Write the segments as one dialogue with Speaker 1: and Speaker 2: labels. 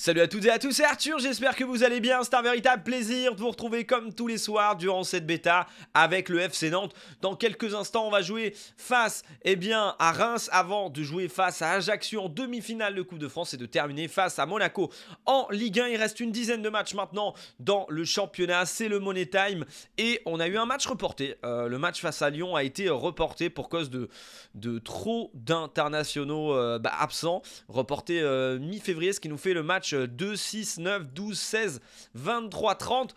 Speaker 1: Salut à toutes et à tous, c'est Arthur, j'espère que vous allez bien, c'est un véritable plaisir de vous retrouver comme tous les soirs durant cette bêta avec le FC Nantes. Dans quelques instants, on va jouer face eh bien, à Reims avant de jouer face à Ajaccio en demi-finale de Coupe de France et de terminer face à Monaco en Ligue 1. Il reste une dizaine de matchs maintenant dans le championnat, c'est le Money Time et on a eu un match reporté. Euh, le match face à Lyon a été reporté pour cause de, trop d'internationaux euh, bah, absents, reporté euh, mi-février, ce qui nous fait le match 2, 6, 9, 12, 16, 23, 30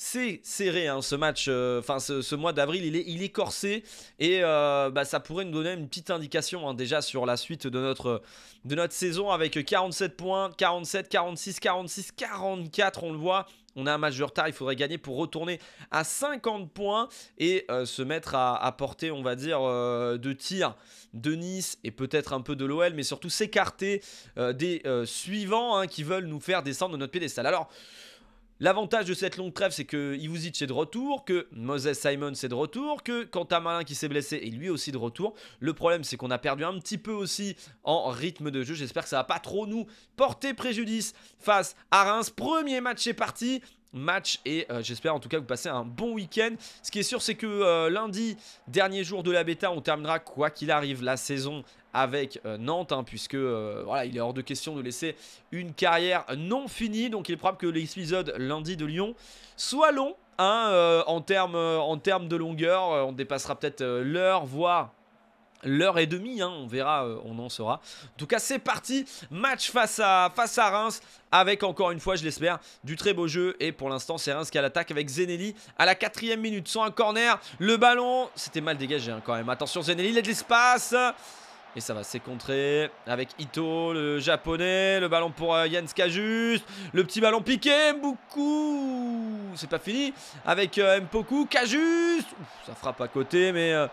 Speaker 1: c'est serré hein, ce match, euh, enfin ce, mois d'avril, il est, corsé et euh, bah, ça pourrait nous donner une petite indication hein, déjà sur la suite de notre, de notre saison avec 47 points, 47, 46, 46, 44, on le voit. On a un match de retard, il faudrait gagner pour retourner à 50 points et euh, se mettre à, à, portée, on va dire, de tir de Nice et peut-être un peu de l'OL, mais surtout s'écarter des suivants hein, qui veulent nous faire descendre de notre piédestal. Alors, L'avantage de cette longue trêve, c'est que Ivuzic est de retour, que Moses Simon c'est de retour, que Quentin Malin qui s'est blessé est lui aussi de retour. Le problème, c'est qu'on a perdu un petit peu aussi en rythme de jeu. J'espère que ça va pas trop nous porter préjudice face à Reims. Premier match est parti match et euh, j'espère en tout cas que vous passez un bon week-end. Ce qui est sûr c'est que euh, lundi, dernier jour de la bêta, on terminera quoi qu'il arrive la saison avec euh, Nantes, hein, puisque euh, voilà, il est hors de question de laisser une carrière non finie. Donc il est probable que l'épisode lundi de Lyon soit long hein, euh, en termes en de longueur. on dépassera peut-être l'heure, voire L'heure et demie, hein, on verra, on en saura. En tout cas, c'est parti. Match face à, face à Reims, avec encore une fois, je l'espère, du très beau jeu. Et pour l'instant, c'est Reims qui a l'attaque avec Zenelli à la quatrième minute. Sans un corner, le ballon, c'était mal dégagé quand même. Attention, Zenelli, il a de l'espace. Et ça va, sécontrer avec Ito, le japonais, le ballon pour euh, Jens Kajus, le petit ballon piqué, beaucoup. c'est pas fini, avec euh, Mpoku, Kajus, ça frappe à côté, mais euh,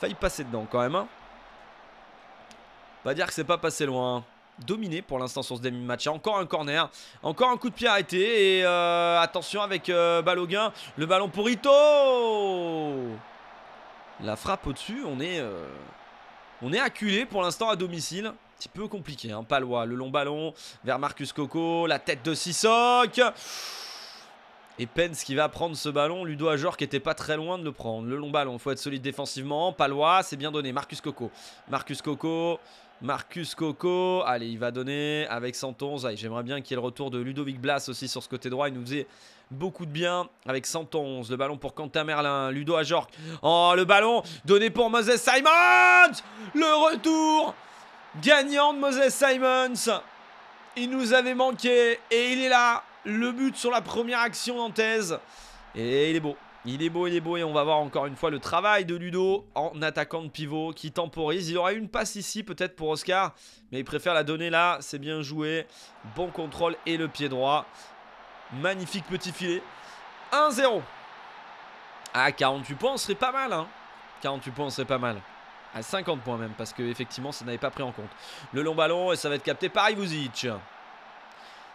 Speaker 1: failli passer dedans quand même. Hein. Pas dire que c'est pas passé loin. Hein. Dominé pour l'instant sur ce demi-match. Encore un corner, encore un coup de pied arrêté. Et attention avec Baloguin, le ballon pour Ito. La frappe au-dessus, on est... On est acculé pour l'instant à domicile. Un petit peu compliqué, hein, Palois. Le long ballon vers Marcus Coco. La tête de Sissok. Et Pence qui va prendre ce ballon. Ludo Ajor qui était pas très loin de le prendre. Le long ballon, faut être solide défensivement. Palois, c'est bien donné. Marcus Coco. Marcus Coco. Marcus Coco, allez, il va donner avec 111. J'aimerais bien qu'il y ait le retour de Ludovic Blas aussi sur ce côté droit. Il nous faisait beaucoup de bien avec 111. Le ballon pour Quentin Merlin. Ludo à Oh, le ballon donné pour Moses Simons. Le retour gagnant de Moses Simons. Il nous avait manqué et il est là le but sur la première action nantaise. Et il est beau. Il est beau, il est beau et on va voir encore une fois le travail de Ludo en attaquant de pivot qui temporise. Il aura une passe ici peut-être pour Oscar, mais il préfère la donner là. C'est bien joué. Bon contrôle et le pied droit. Magnifique petit filet. 1-0. À 48 points, on serait pas mal. 48 hein. points, on serait pas mal. À 50 points même, parce que effectivement, ça n'avait pas pris en compte. Le long ballon et ça va être capté par Ivuzic.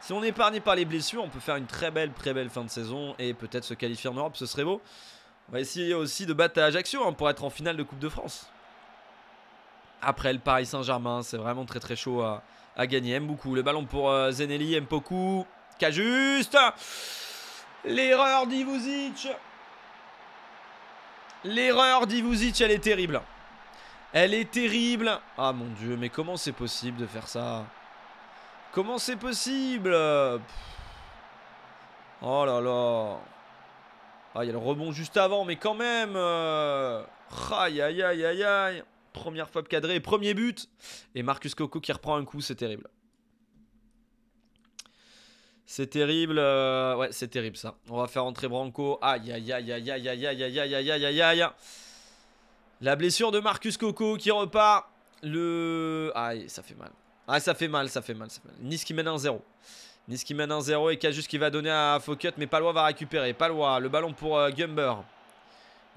Speaker 1: Si on épargné par les blessures, on peut faire une très belle, très belle fin de saison et peut-être se qualifier en Europe, ce serait beau. On va essayer aussi de battre à Ajaccio hein, pour être en finale de Coupe de France. Après le Paris Saint-Germain, c'est vraiment très très chaud à, gagner. Aime beaucoup. Le ballon pour euh, beaucoup. C'est juste. L'erreur d'Ivuzic. L'erreur d'Ivuzic, elle est terrible. Elle est terrible. Ah mon dieu, mais comment c'est possible de faire ça Comment c'est possible Oh là là. Ah, il y a le rebond juste avant, mais quand même. Aïe, aïe, aïe, aïe, aïe. Première fois cadrée, premier but. Et Marcus Coco qui reprend un coup, c'est terrible. C'est terrible. Ouais, c'est terrible ça. On va faire entrer Branco. Aïe, aïe, aïe, aïe, aïe, aïe, aïe, aïe, aïe, aïe, aïe. La blessure de Marcus Coco qui repart. Le. Aïe, ça fait mal. Ah, ça fait mal, ça fait mal. Ça fait mal. Nice qui mène 1-0. Nice qui mène 1-0 et Cajus qui va donner à Fokut, mais Palois va récupérer. Palois, le ballon pour euh, Gumber.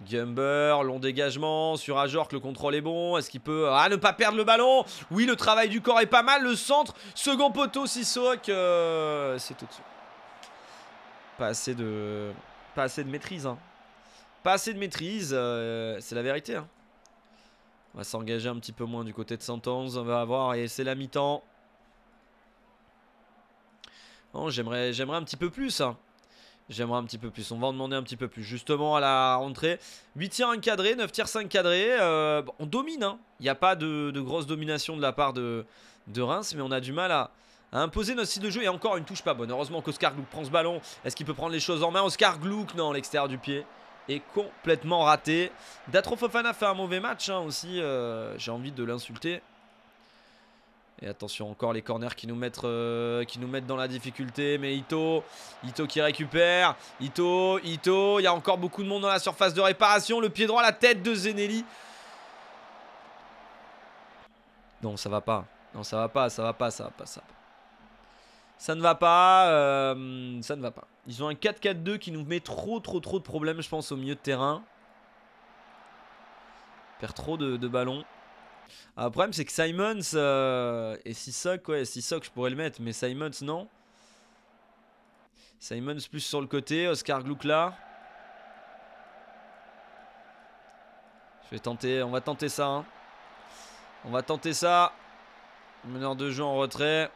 Speaker 1: Gumber, long dégagement sur Ajork, le contrôle est bon. Est-ce qu'il peut... Ah, ne pas perdre le ballon Oui, le travail du corps est pas mal. Le centre, second poteau, Sissok. Euh, c'est tout suite Pas assez de... Pas assez de maîtrise. Hein. Pas assez de maîtrise, euh, c'est la vérité. Hein. On va s'engager un petit peu moins du côté de 111. On va avoir Et c'est la mi-temps. Oh, J'aimerais un petit peu plus. Hein. J'aimerais un petit peu plus. On va en demander un petit peu plus. Justement, à la rentrée, 8 tirs encadrés, 9 tirs 5 cadrés. Euh, on domine. Hein. Il n'y a pas de, grosse domination de la part de, de Reims, mais on a du mal à, imposer notre style de jeu. Et encore une touche pas bonne. Heureusement qu'Oscar Glouk prend ce ballon. Est-ce qu'il peut prendre les choses en main Oscar Glouk, non, l'extérieur du pied est complètement raté. Datro Fofana fait un mauvais match hein, aussi. Euh, j'ai envie de l'insulter. Et attention, encore les corners qui nous, mettent, euh, qui nous mettent dans la difficulté. Mais Ito, Ito qui récupère. Ito, Ito. Il y a encore beaucoup de monde dans la surface de réparation. Le pied droit, la tête de Zenelli. Non, ça va pas. Non, ça va pas, ça va pas, ça va pas, ça va pas. Ça ne va pas. Euh, ça ne va pas. Ils ont un 4-4-2 qui nous met trop, trop, trop de problèmes, je pense, au milieu de terrain. perd trop de, ballons. Ah, le problème, c'est que Simons euh, et Sissok, ouais, Sissok, je pourrais le mettre, mais Simons, non. Simons plus sur le côté, Oscar Gluck là. Je vais tenter, on va tenter ça. Hein. On va tenter ça. Meneur de jeu en retrait.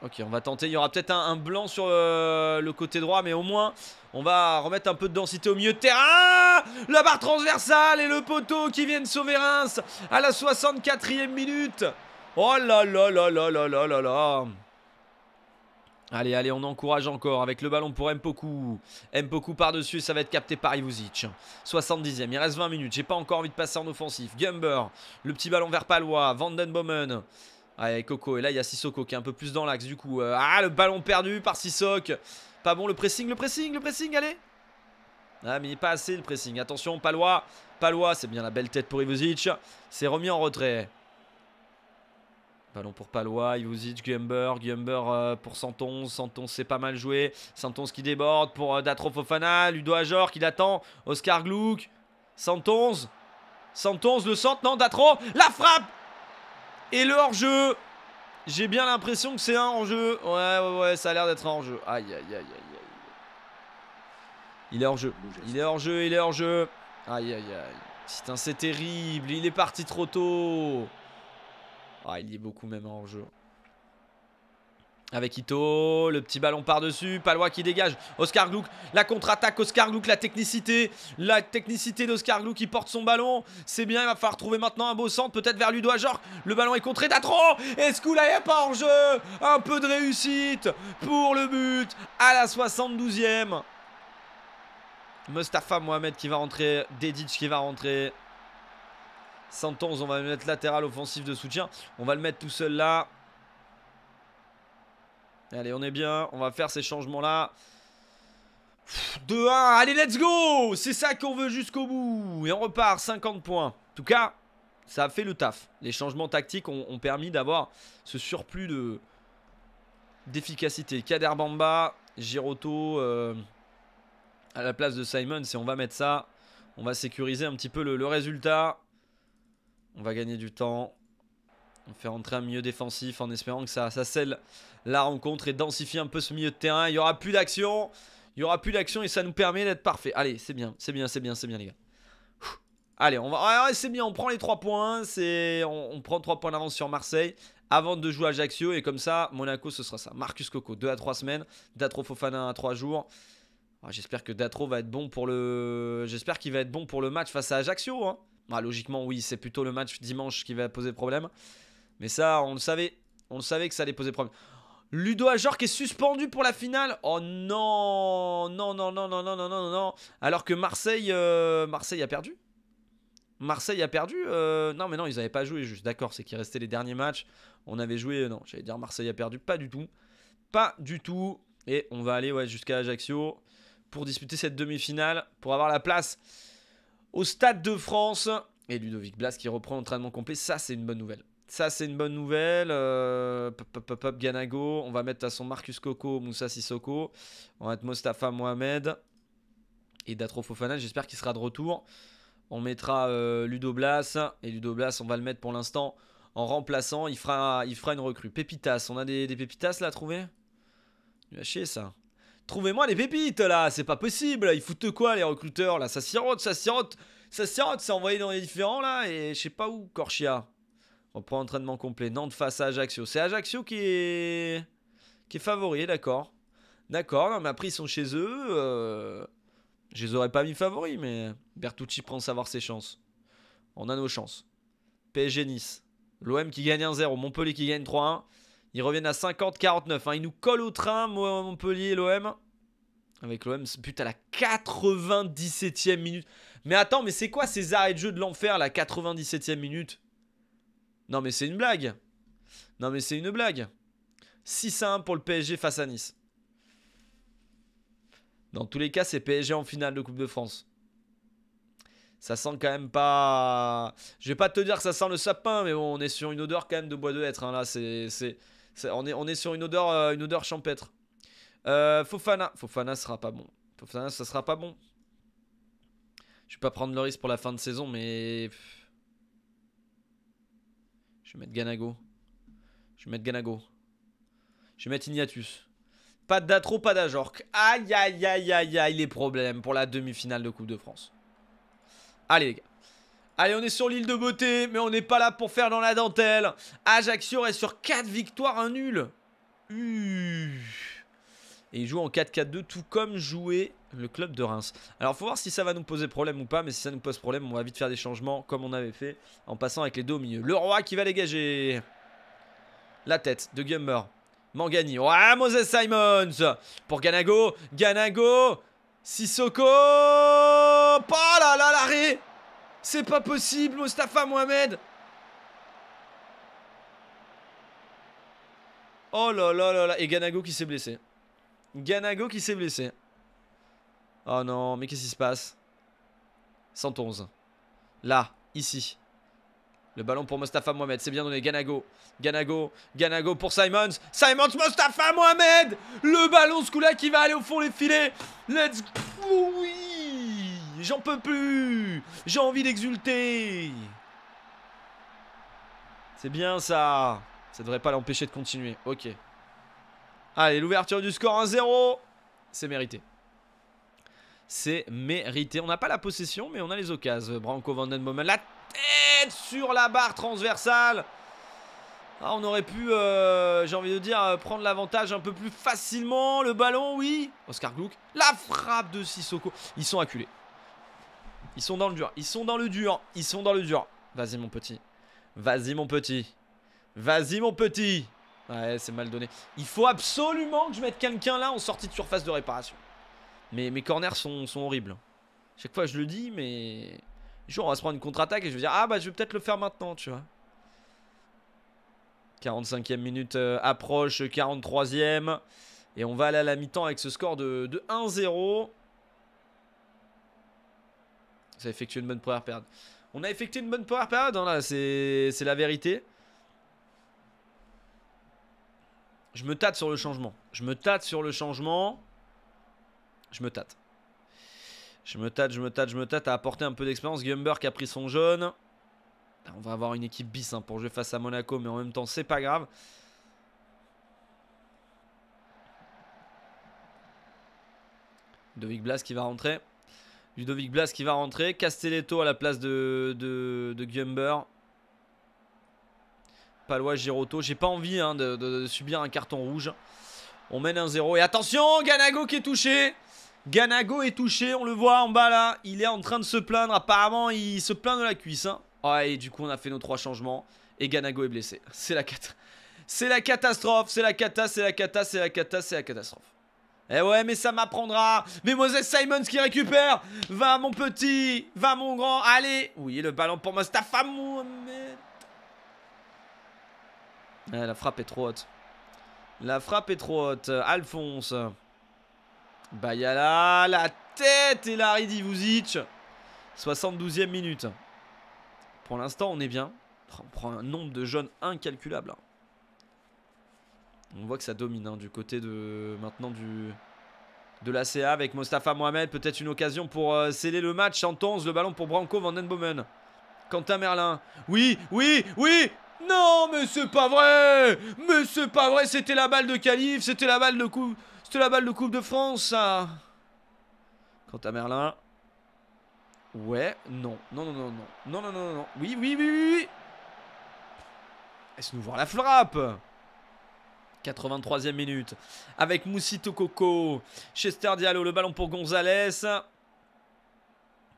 Speaker 1: Ok, on va tenter. Il y aura peut-être un, blanc sur euh, le côté droit, mais au moins, on va remettre un peu de densité au milieu de terrain. La barre transversale et le poteau qui viennent sauver Reims à la 64e minute. Oh là là là là là là là là. Allez, allez, on encourage encore avec le ballon pour Mpoku. Mpoku par-dessus, ça va être capté par Ivuzic. 70e, il reste 20 minutes. J'ai pas encore envie de passer en offensif. Gumber, le petit ballon vers Palois, Vandenbomen. Allez Coco. Et là, il y a Sissoko qui est un peu plus dans l'axe du coup. Euh, ah, le ballon perdu par Sissoko. Pas bon le pressing, le pressing, le pressing, allez ah mais pas assez le pressing, attention Palois, Palois, c'est bien la belle tête pour Ivozic, c'est remis en retrait. Ballon pour Palois, Ivozic, Gumber. Guember euh, pour Santon, Santon c'est pas mal joué, Santon qui déborde pour euh, Datro Fofana, Ludo Ajor qui l'attend, Oscar Gluck, Santon, Santon le centre, non Datro, la frappe et le hors-jeu J'ai bien l'impression que c'est un hors-jeu. Ouais, ouais, ouais, ça a l'air d'être un hors-jeu. Aïe, aïe, aïe, aïe, Il est hors-jeu. Il est hors-jeu, il est hors-jeu. Aïe, aïe, aïe. Putain, c'est terrible. Il est parti trop tôt. Ah, il y est beaucoup même hors-jeu. Avec Ito, le petit ballon par-dessus, Palois qui dégage, Oscar Gluck, la contre-attaque, Oscar Gluck, la technicité, la technicité d'Oscar Gluck qui porte son ballon, c'est bien, il va falloir trouver maintenant un beau centre, peut-être vers Ludo Ajorc, le ballon est contré trop et ce est pas en jeu, un peu de réussite pour le but à la 72e. Mustapha Mohamed qui va rentrer, Dedic qui va rentrer, 111, on va mettre latéral offensif de soutien, on va le mettre tout seul là, Allez, on est bien. On va faire ces changements-là. 2-1. Allez, let's go C'est ça qu'on veut jusqu'au bout. Et on repart. 50 points. En tout cas, ça a fait le taf. Les changements tactiques ont, permis d'avoir ce surplus de d'efficacité. Kader Bamba, Giroto euh, à la place de Simon. Si on va mettre ça, on va sécuriser un petit peu le résultat. On va gagner du temps. On fait rentrer un milieu défensif en espérant que ça, ça scelle la rencontre et densifie un peu ce milieu de terrain. Il n'y aura plus d'action. Il n'y aura plus d'action et ça nous permet d'être parfait. Allez, c'est bien, c'est bien, c'est bien, c'est bien les gars. Allez, on va. c'est bien, on prend les 3 points. on, prend 3 points d'avance sur Marseille avant de jouer à Ajaccio. Et comme ça, Monaco, ce sera ça. Marcus Coco, 2 à 3 semaines. Datro Fofana à 3 jours. j'espère que Datro va être bon pour le. J'espère qu'il va être bon pour le match face à Ajaccio. Hein. Bah, logiquement, oui, c'est plutôt le match dimanche qui va poser problème. Mais ça, on le savait. On le savait que ça allait poser problème. Ludo Ajor qui est suspendu pour la finale. Oh non, non, non, non, non, non, non, non, non. Alors que Marseille, euh, Marseille a perdu. Marseille a perdu. Euh, non, mais non, ils n'avaient pas joué. Juste, d'accord, c'est qu'il restait les derniers matchs. On avait joué. Euh, non, j'allais dire Marseille a perdu. Pas du tout. Pas du tout. Et on va aller jusqu'à Ajaccio pour disputer cette demi-finale pour avoir la place au Stade de France. Et Ludovic Blas qui reprend l'entraînement complet. Ça, c'est une bonne nouvelle ça c'est une bonne nouvelle. Euh, pop, pop, Ganago, on va mettre à son Marcus Coco, Moussa Sissoko, on va mettre Mostafa Mohamed et Datro Fofana, j'espère qu'il sera de retour. On mettra euh, Ludo Blas et Ludo Blas, on va le mettre pour l'instant en remplaçant, il fera, il fera une recrue. Pépitas, on a des, pépitas là à trouver Il chier ça. Trouvez-moi les pépites là, c'est pas possible, ils foutent quoi les recruteurs là, ça sirote, ça sirote, ça sirote, c'est envoyé dans les différents là et je sais pas où Corchia. On prend entraînement complet. Nantes face à Ajaccio. C'est Ajaccio qui est, qui est favori, d'accord. D'accord, mais après ils sont chez eux. Euh, je les aurais pas mis favoris, mais Bertucci prend savoir ses chances. On a nos chances. PSG Nice. L'OM qui gagne 1-0. Montpellier qui gagne 3-1. Ils reviennent à 50-49. Hein. Ils nous collent au train, Montpellier et l'OM. Avec l'OM, but à la 97e minute. Mais attends, mais c'est quoi ces arrêts de jeu de l'enfer, la 97e minute non mais c'est une blague. Non mais c'est une blague. 6-1 pour le PSG face à Nice. Dans tous les cas, c'est PSG en finale de Coupe de France. Ça sent quand même pas. Je vais pas te dire que ça sent le sapin, mais bon, on est sur une odeur quand même de bois de hêtre. Hein, là, c'est, on, est, on est sur une odeur, euh, une odeur champêtre. Euh, Fofana, Fofana sera pas bon. Fofana, ça sera pas bon. Je vais pas prendre le risque pour la fin de saison, mais je vais mettre Ganago. Je vais mettre Ganago. Je vais mettre Ignatus. Pas d'Atro, pas d'Ajorc. Aïe, aïe, aïe, aïe, aïe, les problèmes pour la demi-finale de Coupe de France. Allez, les gars. Allez, on est sur l'île de beauté, mais on n'est pas là pour faire dans la dentelle. Ajaccio est sur 4 victoires, un nul. Et il joue en 4-4-2, tout comme joué le club de Reims. Alors faut voir si ça va nous poser problème ou pas, mais si ça nous pose problème, on va vite faire des changements comme on avait fait en passant avec les deux au milieu. Le roi qui va dégager la tête de Gummer. Mangani. Ouais, Moses Simons pour Ganago. Ganago. Sissoko. Oh là là, l'arrêt. C'est pas possible, Mustapha Mohamed. Oh là là là là. Et Ganago qui s'est blessé. Ganago qui s'est blessé. Oh non, mais qu'est-ce qui se passe 111. Là, ici. Le ballon pour Mostafa Mohamed, c'est bien donné. Ganago, Ganago, Ganago pour Simons. Simons, Mostafa Mohamed Le ballon, coup-là qui va aller au fond les filets. Let's go Oui J'en peux plus J'ai envie d'exulter C'est bien ça Ça devrait pas l'empêcher de continuer. Ok. Allez, l'ouverture du score 1-0. C'est mérité c'est mérité. On n'a pas la possession, mais on a les occasions. Branco moment la tête sur la barre transversale. Ah, on aurait pu, euh, j'ai envie de dire, euh, prendre l'avantage un peu plus facilement. Le ballon, oui. Oscar Gluck, la frappe de Sissoko. Ils sont acculés. Ils sont dans le dur. Ils sont dans le dur. Ils sont dans le dur. Vas-y, mon petit. Vas-y, mon petit. Vas-y, mon petit. Ouais, c'est mal donné. Il faut absolument que je mette quelqu'un là en sortie de surface de réparation. Mais mes corners sont, horribles. Chaque fois, je le dis, mais. Jour, on va se prendre une contre-attaque et je vais dire Ah, bah, je vais peut-être le faire maintenant, tu vois. 45e minute euh, approche, 43e. Et on va aller à la mi-temps avec ce score de, 1-0. Ça a effectué une bonne première période. On a effectué une bonne première période, hein, là, c'est la vérité. Je me tâte sur le changement. Je me tâte sur le changement. Je me tâte. Je me tâte, je me tâte, je me tâte à apporter un peu d'expérience. Gumber qui a pris son jaune. On va avoir une équipe bis hein, pour jouer face à Monaco, mais en même temps, c'est pas grave. Ludovic Blas qui va rentrer. Ludovic Blas qui va rentrer. Castelletto à la place de, de, Gumber. Palois, Giroto. J'ai pas envie hein, de, subir un carton rouge. On mène un 0. Et attention, Ganago qui est touché. Ganago est touché, on le voit en bas là. Il est en train de se plaindre. Apparemment, il se plaint de la cuisse. Ah, et du coup, on a fait nos trois changements. Et Ganago est blessé. C'est la cata. C'est la catastrophe, c'est la cata, c'est la cata, c'est la cata, c'est la catastrophe. Eh ouais, mais ça m'apprendra. Mais Simons qui récupère. Va mon petit, va mon grand, allez. Oui, le ballon pour Mustafa Mohamed. femme eh, la frappe est trop haute. La frappe est trop haute. Alphonse. Bayala, la tête et l'arrêt d'Ivuzic. 72e minute. Pour l'instant, on est bien. On prend un nombre de jeunes incalculable. Hein. On voit que ça domine hein, du côté de maintenant du de la CA avec Mostafa Mohamed. Peut-être une occasion pour euh, sceller le match. Chantons le ballon pour Branco Van den quant Quentin Merlin. Oui, oui, oui Non, mais c'est pas vrai Mais c'est pas vrai C'était la balle de Calif, c'était la balle de coup la balle de Coupe de France, Quant à Merlin. Ouais, non. Non, non, non, non. Non, non, non, non. Oui, oui, oui, oui, ce nous voir la frappe 83e minute. Avec Moussito Coco. Chester Diallo, le ballon pour Gonzalez.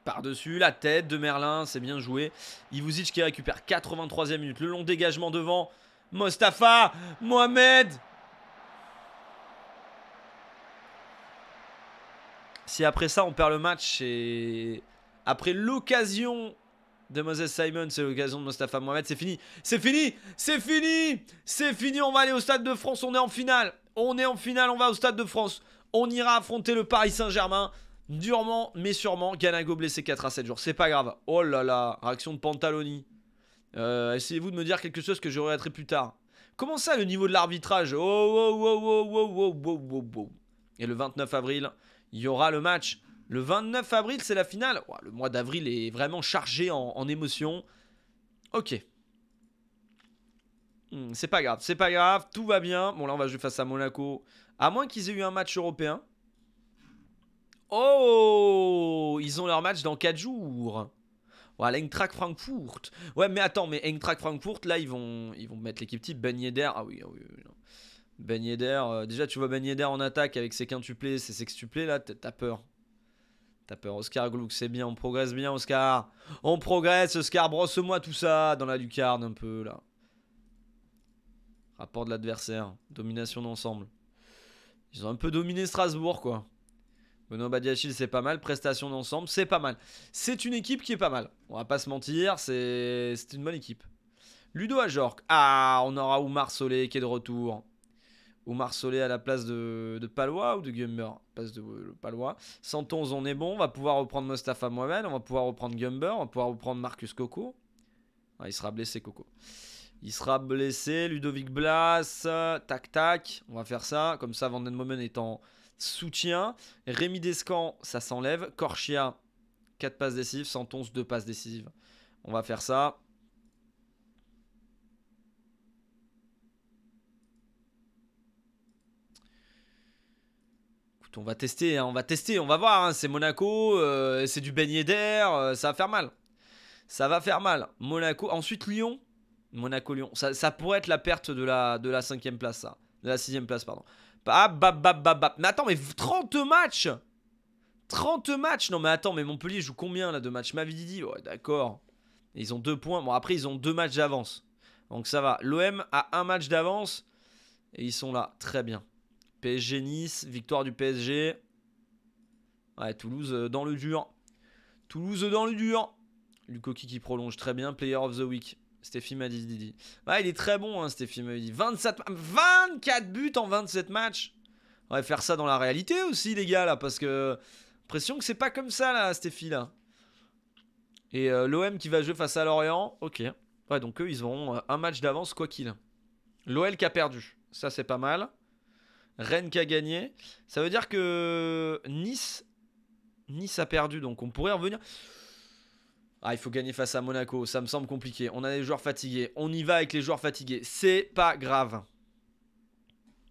Speaker 1: Par-dessus, la tête de Merlin, c'est bien joué. Ivuzic qui récupère 83e minute. Le long dégagement devant Mostafa Mohamed Si après ça, on perd le match et après l'occasion de Moses Simon, c'est l'occasion de Mostafa Mohamed, c'est fini. C'est fini C'est fini C'est fini, on va aller au Stade de France, on est en finale. On est en finale, on va au Stade de France. On ira affronter le Paris Saint-Germain. Durement, mais sûrement, Ganago blessé 4 à 7 jours. C'est pas grave. Oh là là, réaction de Pantaloni. Euh, essayez-vous de me dire quelque chose que je regretterai plus tard. Comment ça, le niveau de l'arbitrage oh oh, oh, oh, oh, oh, oh, oh, oh, oh, Et le 29 avril, il y aura le match. Le 29 avril, c'est la finale. le mois d'avril est vraiment chargé en, émotions. Ok. Hmm, c'est pas grave, c'est pas grave, tout va bien. Bon, là, on va jouer face à Monaco. À moins qu'ils aient eu un match européen. Oh Ils ont leur match dans 4 jours. Ouais, l'Eintracht Frankfurt. Ouais, mais attends, mais Eintracht Frankfurt, là, ils vont, ils vont mettre l'équipe type Ben Yedder. Ah oui, ah oui, ben euh, déjà tu vois Ben en attaque avec ses quintuplés, ses sextuplés, là t'as peur. T'as peur. Oscar Glouk, c'est bien, on progresse bien, Oscar. On progresse, Oscar, brosse-moi tout ça dans la lucarne un peu là. Rapport de l'adversaire, domination d'ensemble. Ils ont un peu dominé Strasbourg quoi. Benoît Badiachil, c'est pas mal. Prestation d'ensemble, c'est pas mal. C'est une équipe qui est pas mal. On va pas se mentir, c'est une bonne équipe. Ludo à Jork. Ah, on aura Oumar Solé qui est de retour ou Solé à la place de, de Palois ou de Gumber place de Palois. 111, on est bon. On va pouvoir reprendre Mostafa Mohamed. On va pouvoir reprendre Gumber. On va pouvoir reprendre Marcus Coco. Ah, il sera blessé, Coco. Il sera blessé. Ludovic Blas. Tac, tac. On va faire ça. Comme ça, Van den est en soutien. Rémi Descamps, ça s'enlève. Corchia, 4 passes décisives. 111, 2 passes décisives. On va faire ça. on va tester, hein, on va tester, on va voir. Hein, c'est Monaco, euh, c'est du beignet d'air, euh, ça va faire mal. Ça va faire mal. Monaco, ensuite Lyon. Monaco-Lyon. Ça, pourrait être la perte de la, de la cinquième place, ça. Hein. De la sixième place, pardon. Ah, bap, bap, bap, bap. Mais attends, mais 30 matchs 30 matchs Non, mais attends, mais Montpellier joue combien, là, de matchs Mavididi Ouais, d'accord. Ils ont deux points. Bon, après, ils ont deux matchs d'avance. Donc ça va. L'OM a un match d'avance. Et ils sont là. Très bien. PSG Nice, victoire du PSG. Ouais, Toulouse euh, dans le dur. Toulouse dans le dur. Lukoki qui prolonge très bien, Player of the Week. Stéphie m'a dit Didi. Ouais, il est très bon, hein, Stéphie m'a dit. 24 buts en 27 matchs. va faire ça dans la réalité aussi, les gars, là, parce que. Impression que c'est pas comme ça, là, Stéphie, Et euh, l'OM qui va jouer face à Lorient, ok. Ouais, donc eux, ils auront euh, un match d'avance, quoi qu'il. L'OL qui a perdu, ça c'est pas mal. Rennes qui a gagné. Ça veut dire que Nice, Nice a perdu, donc on pourrait revenir. Ah, il faut gagner face à Monaco, ça me semble compliqué. On a des joueurs fatigués, on y va avec les joueurs fatigués. C'est pas grave.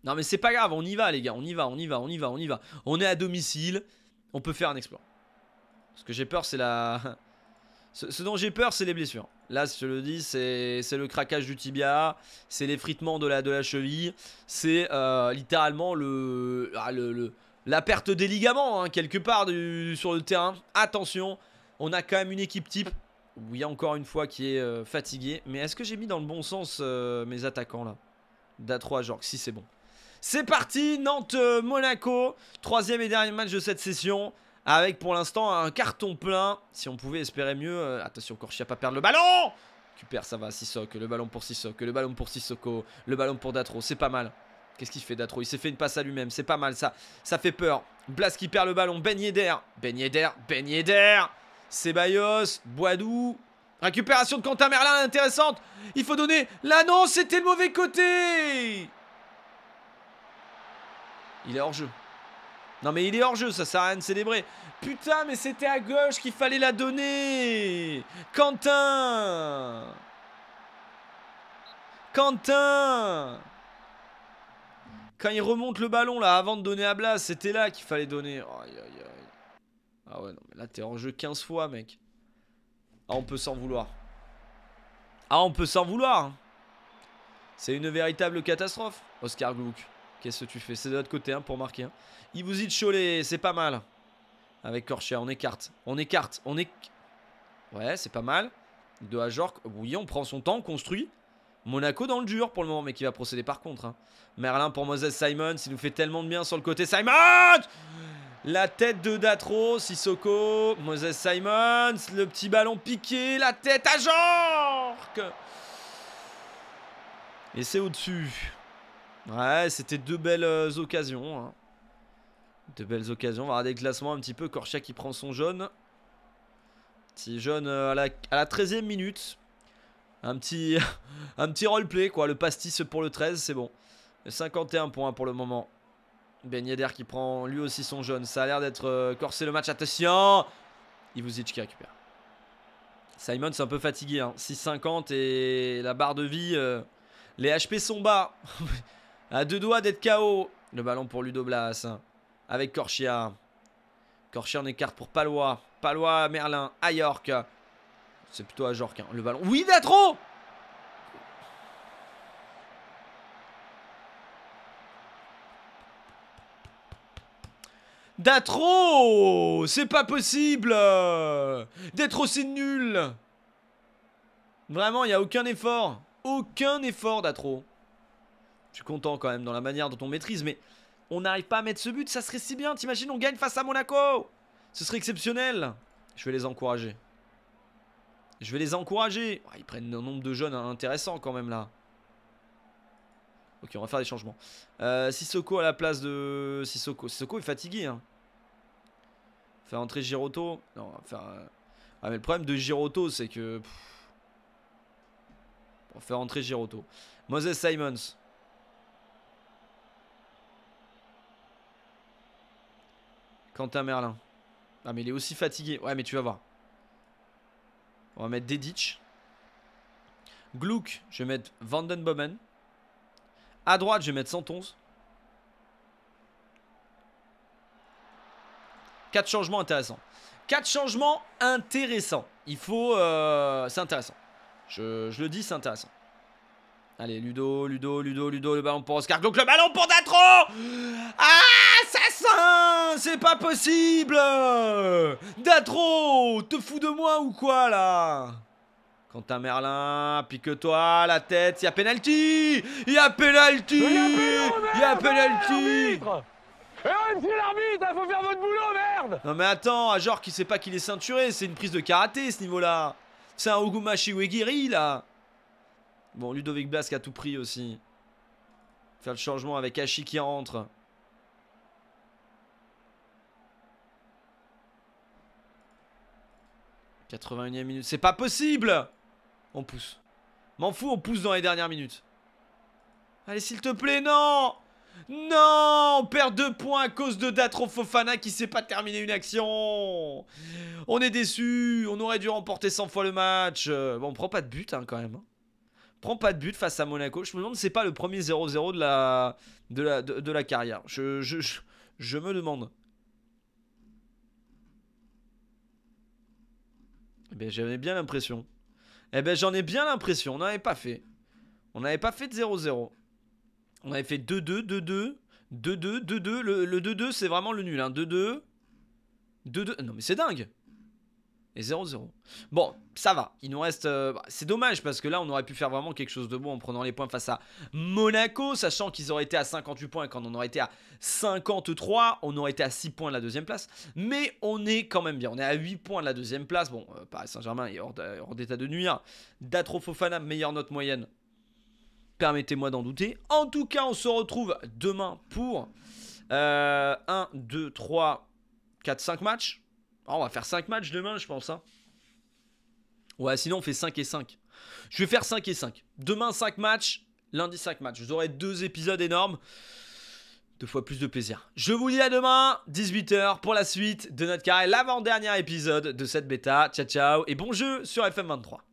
Speaker 1: Non mais c'est pas grave, on y va les gars, on y va, on y va, on y va, on y va. On est à domicile, on peut faire un exploit. Ce que j'ai peur c'est la... Ce, dont j'ai peur, c'est les blessures. Là, je le dis, c'est le craquage du tibia, c'est l'effritement de la, cheville, c'est euh, littéralement ah, le, la perte des ligaments, hein, quelque part sur le terrain. Attention, on a quand même une équipe type, Où il y a encore une fois, qui est fatigué. Euh, fatiguée. Mais est-ce que j'ai mis dans le bon sens euh, mes attaquants, là D'A3 genre, si c'est bon. C'est parti, Nantes-Monaco, troisième et dernier match de cette session. Avec pour l'instant un carton plein. Si on pouvait espérer mieux. Euh, attention, Corchia pas perdre le ballon perds, ça va, Sissok, Le ballon pour Sissoko. Le ballon pour Sissoko. Le ballon pour Datro. C'est pas mal. Qu'est-ce qu'il fait Datro Il s'est fait une passe à lui-même. C'est pas mal ça. Ça fait peur. Blas qui perd le ballon. Ben Yedder. Ben Yedder. Ben Yedder. Ceballos. Boidou. Récupération de Quentin Merlin intéressante. Il faut donner. Là non, c'était le mauvais côté. Il est hors jeu. Non mais il est hors jeu, ça sert à rien de célébrer. Putain, mais c'était à gauche qu'il fallait la donner Quentin Quentin Quand il remonte le ballon là, avant de donner à Blas, c'était là qu'il fallait donner. Aïe, aïe, aïe. Ah ouais, non, mais là t'es hors jeu 15 fois, mec. Ah, on peut s'en vouloir. Ah, on peut s'en vouloir. Hein. C'est une véritable catastrophe, Oscar Gluck. Qu'est-ce que tu fais C'est de l'autre côté hein, pour marquer. Hein. Cholet, c'est pas mal. Avec corcher on écarte. On écarte. On est. Ouais, c'est pas mal. De Ajorc. Oui, on prend son temps, on construit. Monaco dans le dur pour le moment, mais qui va procéder par contre. Hein. Merlin pour Moses Simon, il nous fait tellement de bien sur le côté. Simon La tête de Datro, Sissoko, Moses Simons, le petit ballon piqué, la tête à Jork Et c'est au-dessus. Ouais, c'était deux belles euh, occasions. Hein. Deux belles occasions. On va regarder le classement un petit peu. Korchak qui prend son jaune. Petit jaune euh, à la, 13e minute. Un petit, un petit roleplay, quoi. Le pastis pour le 13, c'est bon. 51 points pour le moment. Ben Yedder qui prend lui aussi son jaune. Ça a l'air d'être euh, corsé le match. Attention Ivuzic qui récupère. Simon, c'est un peu fatigué. Hein. 6,50 et la barre de vie. les HP sont bas. À deux doigts d'être KO. Le ballon pour Ludo Blas. Avec Corchia. Corchia en écarte pour Palois. Palois, Merlin, à C'est plutôt à Jork. Hein, le ballon. Oui, Datro Datro C'est pas possible D'être aussi nul Vraiment, il n'y a aucun effort. Aucun effort, Datro. Je suis content quand même dans la manière dont on maîtrise, mais on n'arrive pas à mettre ce but, ça serait si bien. T'imagines, on gagne face à Monaco Ce serait exceptionnel. Je vais les encourager. Je vais les encourager. Ah, ils prennent un nombre de jeunes intéressants quand même là. Ok, on va faire des changements. Euh, Sissoko à la place de Sissoko. Sissoko est fatigué. Hein. Faire entrer Giroto. Non, faire. Euh, ah, mais le problème de Giroto, c'est que. faire entrer Giroto. Moses Simons. Quentin Merlin. Ah, mais il est aussi fatigué. Ouais, mais tu vas voir. On va mettre Dedic. Gluck, je vais mettre Vandenbomen. À droite, je vais mettre 111. 4 changements intéressants. 4 changements intéressants. Il faut... Euh, c'est intéressant. Je, je le dis, c'est intéressant. Allez, Ludo, Ludo, Ludo, Ludo, le ballon pour Oscar Donc le ballon pour Datro ah, Assassin C'est pas possible Datro Te fous de moi ou quoi, là Quentin Merlin, pique-toi, la tête, il y a penalty Il y a penalty Il y a penalty ah, l'arbitre, eh, faut faire votre boulot, merde Non mais attends, à genre qui sait pas qu'il est ceinturé, c'est une prise de karaté ce niveau-là C'est un Ogumashi Wegiri là Bon, Ludovic Blasque à tout prix aussi. Faire le changement avec Hachi qui rentre. « 81e minute. C'est pas possible On pousse. M'en fous, on pousse dans les dernières minutes. Allez, s'il te plaît, non Non On perd deux points à cause de Datro Fofana qui sait pas terminer une action On est déçu On aurait dû remporter 100 fois le match Bon, on prend pas de but, hein, quand même. Hein prend pas de but face à Monaco. Je me demande c'est pas le premier 0-0 de la, de la, de, la carrière. Je, je, me demande. Eh bien, j'avais bien l'impression. Eh bien, j'en ai bien l'impression. On n'avait pas fait. On n'avait pas fait de 0-0. On avait fait 2-2, 2-2, 2-2, 2-2. Le 2-2, c'est vraiment le nul. 2-2. Hein. 2-2. Non, mais c'est dingue. Et 0-0. Bon, ça va. Il nous reste. Euh, bah, c'est dommage parce que là, on aurait pu faire vraiment quelque chose de bon en prenant les points face à Monaco, sachant qu'ils auraient été à 58 points quand on aurait été à 53. On aurait été à 6 points de la deuxième place. Mais on est quand même bien. On est à 8 points de la deuxième place. Bon, euh, Paris Saint-Germain est hors d'état de, nuire. D'Atrofofana meilleure note moyenne. Permettez-moi d'en douter. En tout cas, on se retrouve demain pour 1, 2, 3, 4, 5 matchs. Ah, on va faire 5 matchs demain, je pense. ça hein. Ouais, sinon on fait 5 et 5. Je vais faire 5 et 5. Demain 5 matchs, lundi 5 matchs. Vous aurez deux épisodes énormes. Deux fois plus de plaisir. Je vous dis à demain, 18h, pour la suite de notre carré, l'avant-dernier épisode de cette bêta. Ciao, ciao, et bon jeu sur FM23.